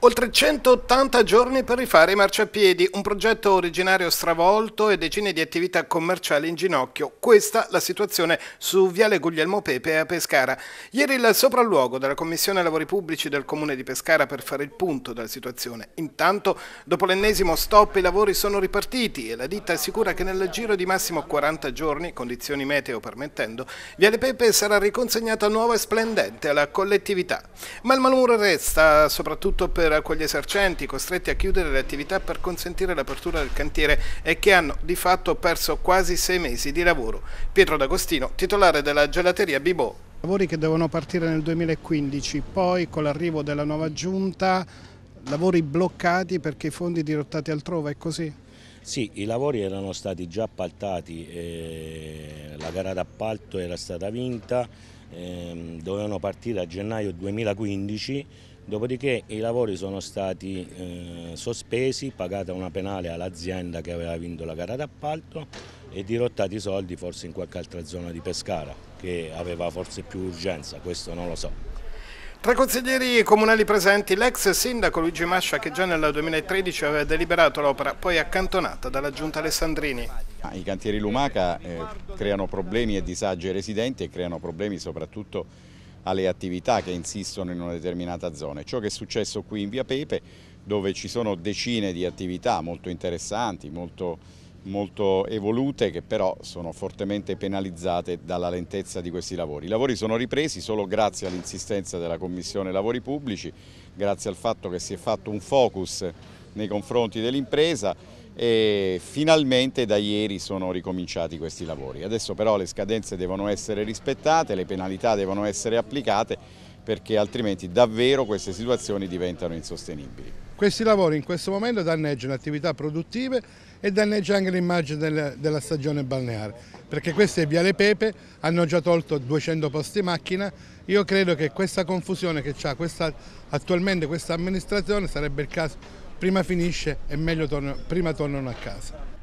Oltre 180 giorni per rifare i marciapiedi, un progetto originario stravolto e decine di attività commerciali in ginocchio. Questa la situazione su Viale Guglielmo Pepe a Pescara. Ieri il sopralluogo della Commissione Lavori Pubblici del Comune di Pescara per fare il punto della situazione. Intanto, dopo l'ennesimo stop, i lavori sono ripartiti e la ditta assicura che nel giro di massimo 40 giorni, condizioni meteo permettendo, Viale Pepe sarà riconsegnata nuova e splendente alla collettività. Ma il malumore resta soprattutto per a quegli esercenti costretti a chiudere le attività per consentire l'apertura del cantiere e che hanno di fatto perso quasi sei mesi di lavoro. Pietro D'Agostino, titolare della gelateria Bibò. Lavori che devono partire nel 2015, poi con l'arrivo della nuova giunta lavori bloccati perché i fondi dirottati altrove, è così? Sì, i lavori erano stati già appaltati, eh, la gara d'appalto era stata vinta, eh, dovevano partire a gennaio 2015 Dopodiché i lavori sono stati eh, sospesi, pagata una penale all'azienda che aveva vinto la gara d'appalto e dirottati i soldi forse in qualche altra zona di Pescara che aveva forse più urgenza, questo non lo so. Tra i consiglieri comunali presenti l'ex sindaco Luigi Mascia che già nel 2013 aveva deliberato l'opera poi accantonata dalla giunta Alessandrini. Ah, I cantieri Lumaca eh, creano problemi e disagi ai residenti e creano problemi soprattutto alle attività che insistono in una determinata zona. Ciò che è successo qui in Via Pepe, dove ci sono decine di attività molto interessanti, molto, molto evolute, che però sono fortemente penalizzate dalla lentezza di questi lavori. I lavori sono ripresi solo grazie all'insistenza della Commissione Lavori Pubblici, grazie al fatto che si è fatto un focus nei confronti dell'impresa, e finalmente da ieri sono ricominciati questi lavori. Adesso però le scadenze devono essere rispettate, le penalità devono essere applicate perché altrimenti davvero queste situazioni diventano insostenibili. Questi lavori in questo momento danneggiano attività produttive e danneggiano anche l'immagine della, stagione balneare, perché queste è Viale Pepe, hanno già tolto 200 posti macchina, io credo che questa confusione che ha attualmente questa amministrazione sarebbe il caso prima finisce e meglio torno, prima tornano a casa.